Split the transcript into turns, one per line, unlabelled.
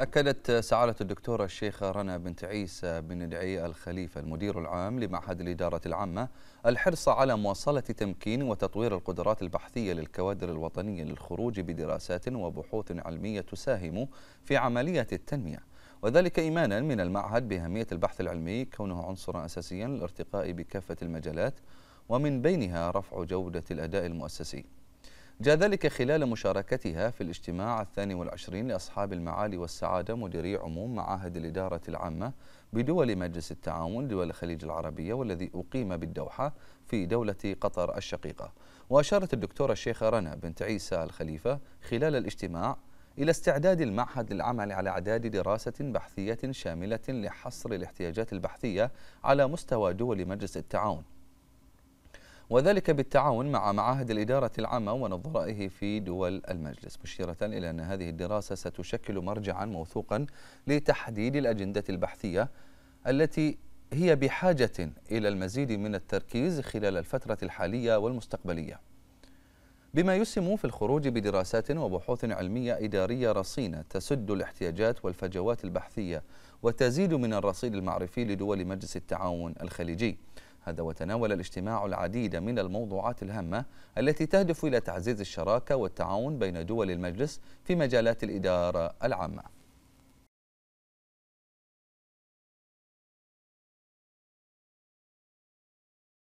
أكدت سعادة الدكتورة الشيخة رنا بنت عيسى بن دعي الخليفة المدير العام لمعهد الإدارة العامة الحرص على مواصلة تمكين وتطوير القدرات البحثية للكوادر الوطنية للخروج بدراسات وبحوث علمية تساهم في عملية التنمية وذلك إيمانا من المعهد بأهمية البحث العلمي كونه عنصرا أساسيا للارتقاء بكافة المجالات ومن بينها رفع جودة الأداء المؤسسي جاء ذلك خلال مشاركتها في الاجتماع الثاني والعشرين لأصحاب المعالي والسعادة مديري عموم معاهد الإدارة العامة بدول مجلس التعاون دول الخليج العربية والذي أقيم بالدوحة في دولة قطر الشقيقة وأشارت الدكتورة الشيخة رنا بنت عيسى الخليفة خلال الاجتماع إلى استعداد المعهد للعمل على إعداد دراسة بحثية شاملة لحصر الاحتياجات البحثية على مستوى دول مجلس التعاون وذلك بالتعاون مع معاهد الإدارة العامة ونظرائه في دول المجلس مشيرة إلى أن هذه الدراسة ستشكل مرجعا موثوقا لتحديد الأجندة البحثية التي هي بحاجة إلى المزيد من التركيز خلال الفترة الحالية والمستقبلية بما يسهم في الخروج بدراسات وبحوث علمية إدارية رصينة تسد الاحتياجات والفجوات البحثية وتزيد من الرصيد المعرفي لدول مجلس التعاون الخليجي هذا وتناول الاجتماع العديد من الموضوعات الهامة التي تهدف إلى تعزيز الشراكة والتعاون بين دول المجلس في مجالات الإدارة العامة